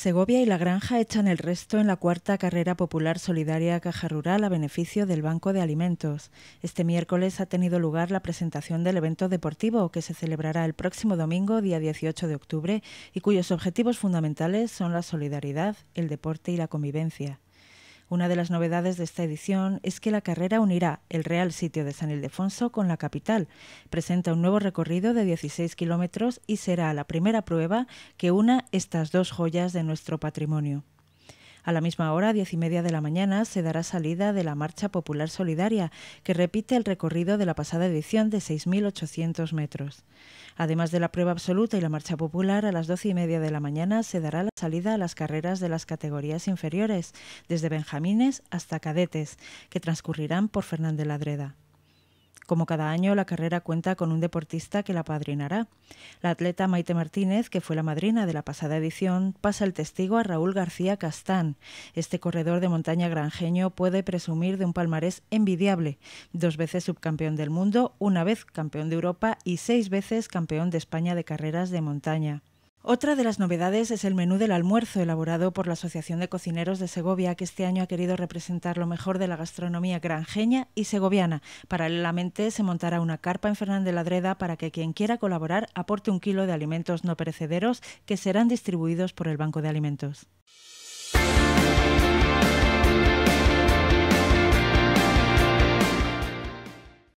Segovia y La Granja echan el resto en la cuarta carrera popular solidaria Caja Rural a beneficio del Banco de Alimentos. Este miércoles ha tenido lugar la presentación del evento deportivo que se celebrará el próximo domingo, día 18 de octubre, y cuyos objetivos fundamentales son la solidaridad, el deporte y la convivencia. Una de las novedades de esta edición es que la carrera unirá el Real Sitio de San Ildefonso con la capital. Presenta un nuevo recorrido de 16 kilómetros y será la primera prueba que una estas dos joyas de nuestro patrimonio. A la misma hora, diez y media de la mañana, se dará salida de la Marcha Popular Solidaria, que repite el recorrido de la pasada edición de 6.800 metros. Además de la prueba absoluta y la marcha popular, a las doce y media de la mañana se dará la salida a las carreras de las categorías inferiores, desde benjamines hasta cadetes, que transcurrirán por Fernández Ladreda. Como cada año, la carrera cuenta con un deportista que la padrinará. La atleta Maite Martínez, que fue la madrina de la pasada edición, pasa el testigo a Raúl García Castán. Este corredor de montaña granjeño puede presumir de un palmarés envidiable, dos veces subcampeón del mundo, una vez campeón de Europa y seis veces campeón de España de carreras de montaña. Otra de las novedades es el menú del almuerzo elaborado por la Asociación de Cocineros de Segovia, que este año ha querido representar lo mejor de la gastronomía granjeña y segoviana. Paralelamente, se montará una carpa en Fernández Ladreda para que quien quiera colaborar aporte un kilo de alimentos no perecederos que serán distribuidos por el Banco de Alimentos.